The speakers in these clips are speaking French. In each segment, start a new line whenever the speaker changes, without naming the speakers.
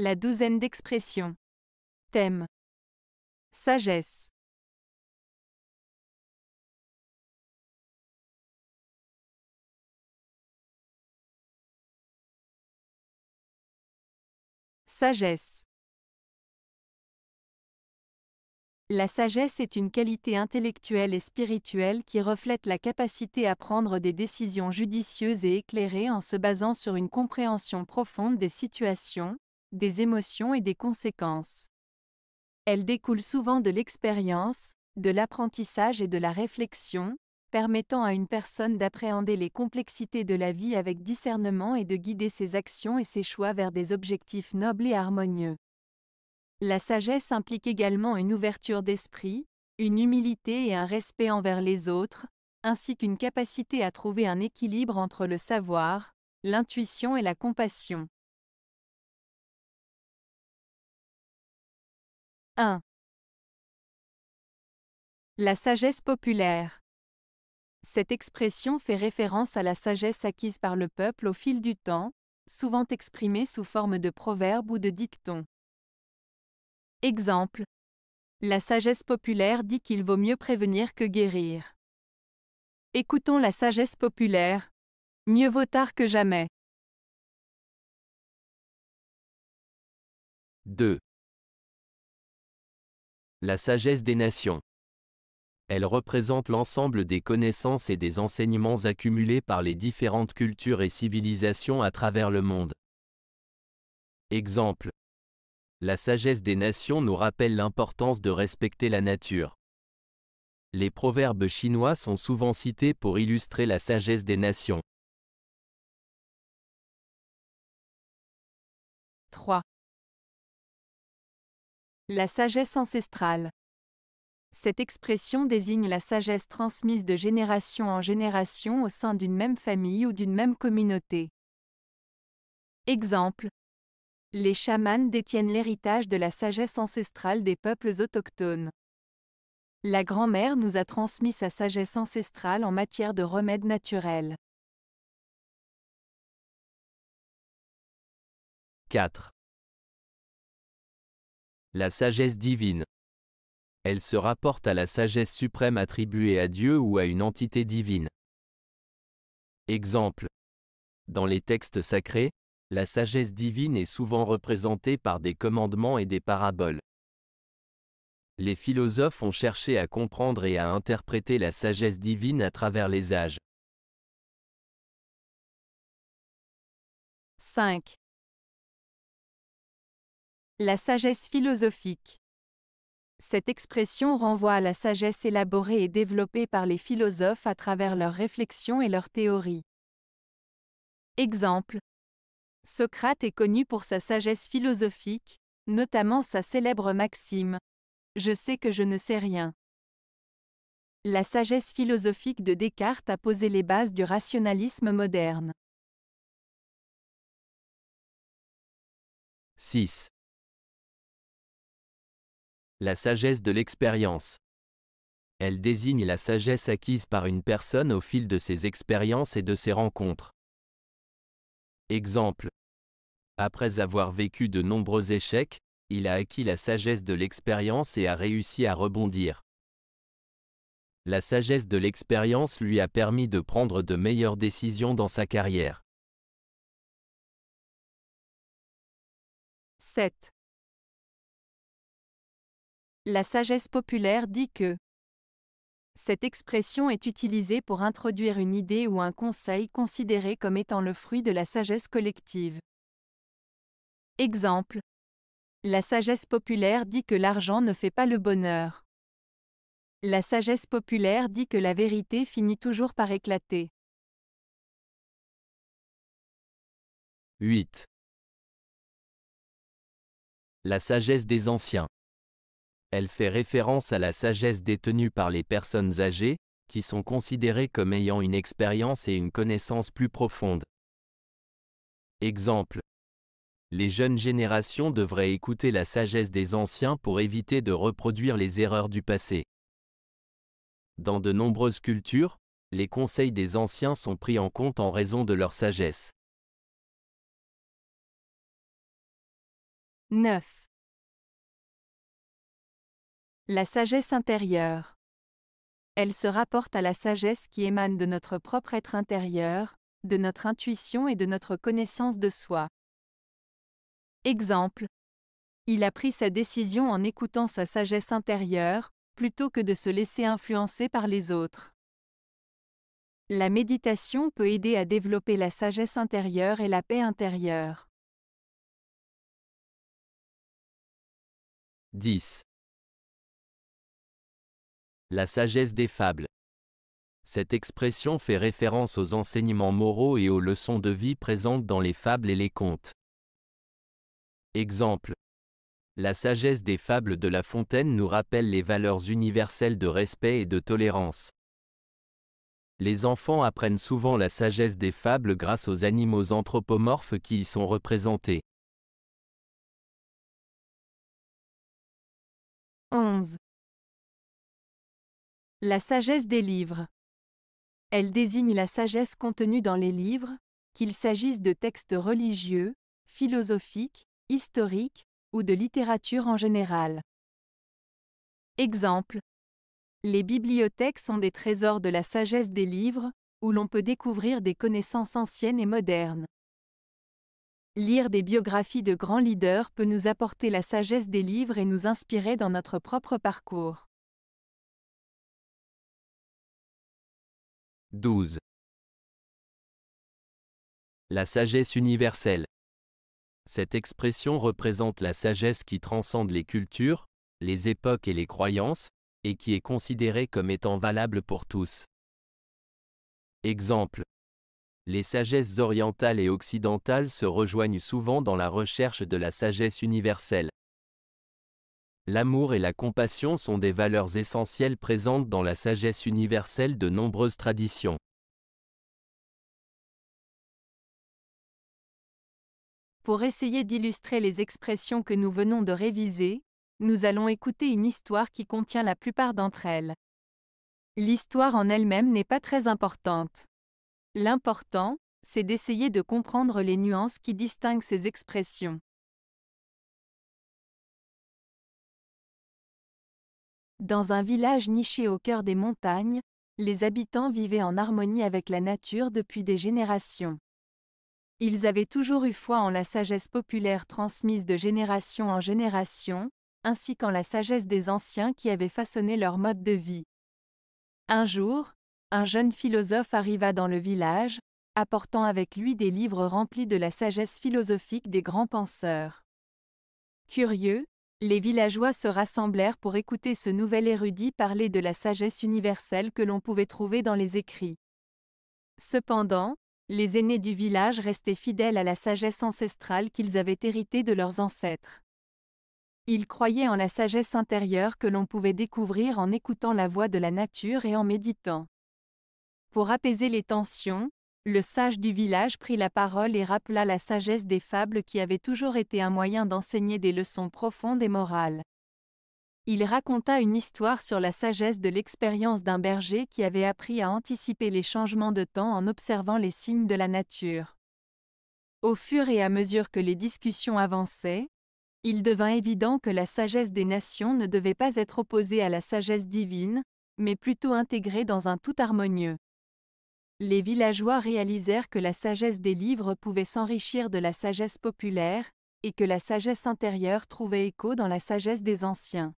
La douzaine d'expressions. Thème. Sagesse.
Sagesse.
La sagesse est une qualité intellectuelle et spirituelle qui reflète la capacité à prendre des décisions judicieuses et éclairées en se basant sur une compréhension profonde des situations, des émotions et des conséquences. Elle découle souvent de l'expérience, de l'apprentissage et de la réflexion, permettant à une personne d'appréhender les complexités de la vie avec discernement et de guider ses actions et ses choix vers des objectifs nobles et harmonieux. La sagesse implique également une ouverture d'esprit, une humilité et un respect envers les autres, ainsi qu'une capacité à trouver un équilibre entre le savoir, l'intuition et la compassion. 1. La sagesse populaire. Cette expression fait référence à la sagesse acquise par le peuple au fil du temps, souvent exprimée sous forme de proverbes ou de dictons. Exemple. La sagesse populaire dit qu'il vaut mieux prévenir que guérir. Écoutons la sagesse populaire. Mieux vaut tard que jamais.
2.
La sagesse des nations. Elle représente l'ensemble des connaissances et des enseignements accumulés par les différentes cultures et civilisations à travers le monde. Exemple. La sagesse des nations nous rappelle l'importance de respecter la nature. Les proverbes chinois sont souvent cités pour illustrer la sagesse des nations.
La sagesse
ancestrale. Cette expression désigne la sagesse transmise de génération en génération au sein d'une même famille ou d'une même communauté. Exemple. Les chamans détiennent l'héritage de la sagesse ancestrale des peuples autochtones. La grand-mère nous a transmis sa sagesse ancestrale en matière
de remèdes naturels.
4. La sagesse divine. Elle se rapporte à la sagesse suprême attribuée à Dieu ou à une entité divine. Exemple. Dans les textes sacrés, la sagesse divine est souvent représentée par des commandements et des paraboles. Les philosophes ont cherché à comprendre et à interpréter la sagesse divine à travers les âges.
5.
La sagesse philosophique. Cette expression renvoie à la sagesse élaborée et développée par les philosophes à travers leurs réflexions et leurs théories. Exemple. Socrate est connu pour sa sagesse philosophique, notamment sa célèbre maxime. Je sais que je ne sais rien. La sagesse philosophique de Descartes a posé les bases du rationalisme moderne.
6. La sagesse de l'expérience. Elle désigne la sagesse acquise par une personne au fil de ses expériences et de ses rencontres. Exemple. Après avoir vécu de nombreux échecs, il a acquis la sagesse de l'expérience et a réussi à rebondir. La sagesse de l'expérience lui a permis de prendre de meilleures décisions dans sa carrière.
7.
La sagesse populaire dit que cette expression est utilisée pour introduire une idée ou un conseil considéré comme étant le fruit de la sagesse collective. Exemple. La sagesse populaire dit que l'argent ne fait pas le bonheur. La sagesse populaire dit que la vérité finit toujours par
éclater.
8.
La sagesse des anciens. Elle fait référence à la sagesse détenue par les personnes âgées, qui sont considérées comme ayant une expérience et une connaissance plus profonde. Exemple. Les jeunes générations devraient écouter la sagesse des anciens pour éviter de reproduire les erreurs du passé. Dans de nombreuses cultures, les conseils des anciens sont pris en compte en raison de leur sagesse.
9.
La sagesse intérieure. Elle se rapporte à la sagesse qui émane de notre propre être intérieur, de notre intuition et de notre connaissance de soi. Exemple. Il a pris sa décision en écoutant sa sagesse intérieure, plutôt que de se laisser influencer par les autres. La méditation peut aider à développer la sagesse intérieure et la paix intérieure.
10.
La sagesse des fables. Cette expression fait référence aux enseignements moraux et aux leçons de vie présentes dans les fables et les contes. Exemple. La sagesse des fables de La Fontaine nous rappelle les valeurs universelles de respect et de tolérance. Les enfants apprennent souvent la sagesse des fables grâce aux animaux anthropomorphes qui y sont représentés.
11. La sagesse des livres. Elle désigne la sagesse contenue dans les livres, qu'il s'agisse de textes religieux, philosophiques, historiques, ou de littérature en général. Exemple. Les bibliothèques sont des trésors de la sagesse des livres, où l'on peut découvrir des connaissances anciennes et modernes. Lire des biographies de grands leaders peut nous apporter la sagesse des livres et nous inspirer dans notre propre parcours.
12. La sagesse universelle. Cette expression représente la sagesse qui transcende les cultures, les époques et les croyances, et qui est considérée comme étant valable pour tous. Exemple. Les sagesses orientales et occidentales se rejoignent souvent dans la recherche de la sagesse universelle. L'amour et la compassion sont des valeurs essentielles présentes dans la sagesse universelle de nombreuses traditions.
Pour essayer d'illustrer les expressions que nous venons de réviser, nous allons écouter une histoire qui contient la plupart d'entre elles. L'histoire en elle-même n'est pas très importante. L'important, c'est d'essayer de comprendre les nuances qui distinguent ces
expressions.
Dans un village niché au cœur des montagnes, les habitants vivaient en harmonie avec la nature depuis des générations. Ils avaient toujours eu foi en la sagesse populaire transmise de génération en génération, ainsi qu'en la sagesse des anciens qui avaient façonné leur mode de vie. Un jour, un jeune philosophe arriva dans le village, apportant avec lui des livres remplis de la sagesse philosophique des grands penseurs. Curieux, les villageois se rassemblèrent pour écouter ce nouvel érudit parler de la sagesse universelle que l'on pouvait trouver dans les écrits. Cependant, les aînés du village restaient fidèles à la sagesse ancestrale qu'ils avaient héritée de leurs ancêtres. Ils croyaient en la sagesse intérieure que l'on pouvait découvrir en écoutant la voix de la nature et en méditant. Pour apaiser les tensions, le sage du village prit la parole et rappela la sagesse des fables qui avait toujours été un moyen d'enseigner des leçons profondes et morales. Il raconta une histoire sur la sagesse de l'expérience d'un berger qui avait appris à anticiper les changements de temps en observant les signes de la nature. Au fur et à mesure que les discussions avançaient, il devint évident que la sagesse des nations ne devait pas être opposée à la sagesse divine, mais plutôt intégrée dans un tout harmonieux. Les villageois réalisèrent que la sagesse des livres pouvait s'enrichir de la sagesse populaire, et que la sagesse intérieure trouvait écho dans la sagesse des anciens.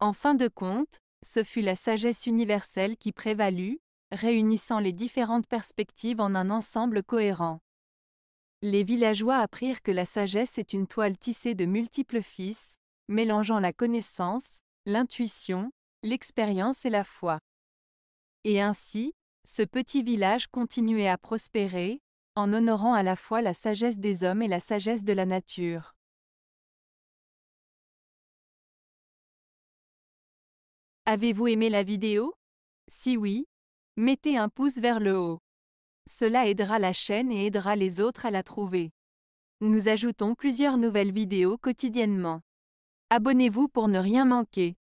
En fin de compte, ce fut la sagesse universelle qui prévalut, réunissant les différentes perspectives en un ensemble cohérent. Les villageois apprirent que la sagesse est une toile tissée de multiples fils, mélangeant la connaissance, l'intuition, l'expérience et la foi. Et ainsi, ce petit village continuait à prospérer, en honorant à la fois la sagesse des hommes et la sagesse de la nature. Avez-vous aimé la vidéo Si oui, mettez un pouce vers le haut. Cela aidera la chaîne et aidera les autres à la trouver. Nous ajoutons plusieurs nouvelles vidéos quotidiennement. Abonnez-vous pour ne rien manquer.